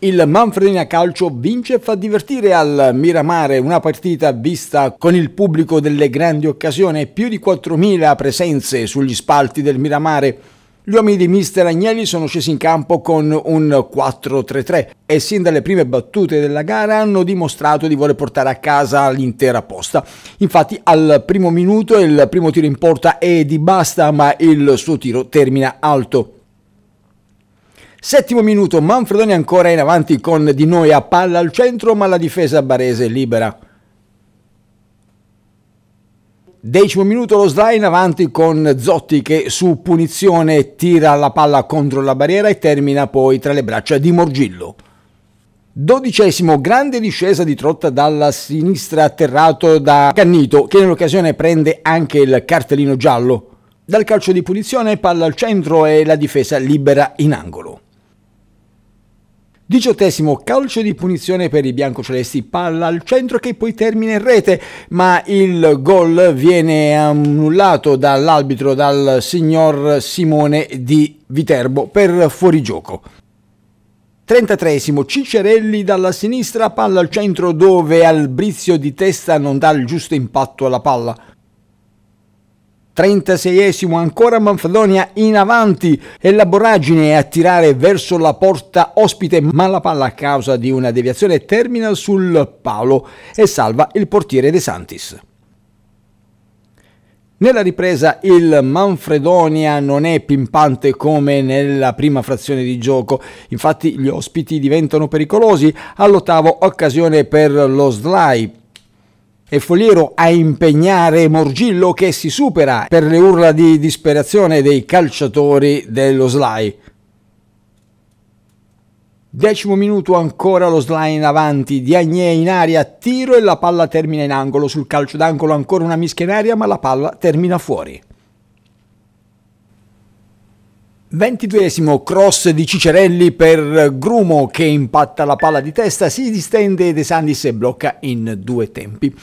Il Manfredina Calcio vince e fa divertire al Miramare una partita vista con il pubblico delle grandi occasioni, più di 4.000 presenze sugli spalti del Miramare. Gli uomini di Mister Agnelli sono scesi in campo con un 4-3-3 e sin dalle prime battute della gara hanno dimostrato di voler portare a casa l'intera posta. Infatti al primo minuto il primo tiro in porta è di basta ma il suo tiro termina alto. Settimo minuto, Manfredoni ancora in avanti con Di Noi a palla al centro, ma la difesa barese libera. Decimo minuto lo slide in avanti con Zotti che su punizione tira la palla contro la barriera e termina poi tra le braccia di Morgillo. Dodicesimo, grande discesa di Trotta dalla sinistra atterrato da Cannito che nell'occasione prende anche il cartellino giallo. Dal calcio di punizione palla al centro e la difesa libera in angolo. Diciottesimo calcio di punizione per i biancocelesti, palla al centro che poi termina in rete, ma il gol viene annullato dall'arbitro, dal signor Simone di Viterbo per fuorigioco. 33 Cicerelli dalla sinistra, palla al centro dove Albrizio di testa non dà il giusto impatto alla palla. 36esimo ancora Manfredonia in avanti e la voragine è a tirare verso la porta ospite ma la palla a causa di una deviazione termina sul palo e salva il portiere De Santis. Nella ripresa il Manfredonia non è pimpante come nella prima frazione di gioco, infatti gli ospiti diventano pericolosi all'ottavo occasione per lo Sly e Foliero a impegnare Morgillo che si supera per le urla di disperazione dei calciatori dello Sly. Decimo minuto ancora lo slide in avanti, Diagne in aria, tiro e la palla termina in angolo, sul calcio d'angolo ancora una mischia in aria ma la palla termina fuori. 22esimo cross di Cicerelli per Grumo che impatta la palla di testa, si distende De Sandis e blocca in due tempi.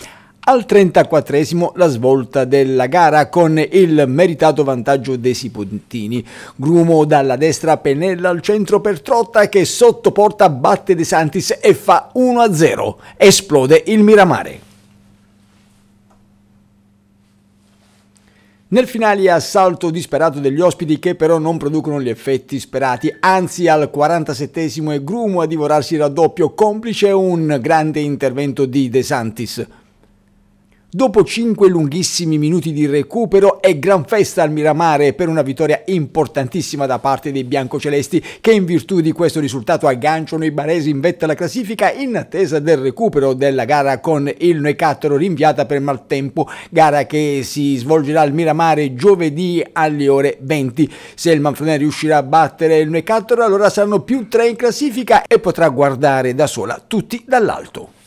Al 34 esimo la svolta della gara con il meritato vantaggio dei Sipontini. Grumo dalla destra pennella al centro per Trotta che sottoporta batte De Santis e fa 1-0. Esplode il Miramare. Nel finale assalto disperato degli ospiti che però non producono gli effetti sperati, anzi al 47 esimo è Grumo a divorarsi il raddoppio, complice un grande intervento di De Santis. Dopo 5 lunghissimi minuti di recupero è gran festa al Miramare per una vittoria importantissima da parte dei biancocelesti che in virtù di questo risultato agganciano i baresi in vetta alla classifica in attesa del recupero della gara con il Necattolo rinviata per maltempo, gara che si svolgerà al Miramare giovedì alle ore 20. Se il Manfredini riuscirà a battere il Necattolo allora saranno più 3 in classifica e potrà guardare da sola tutti dall'alto.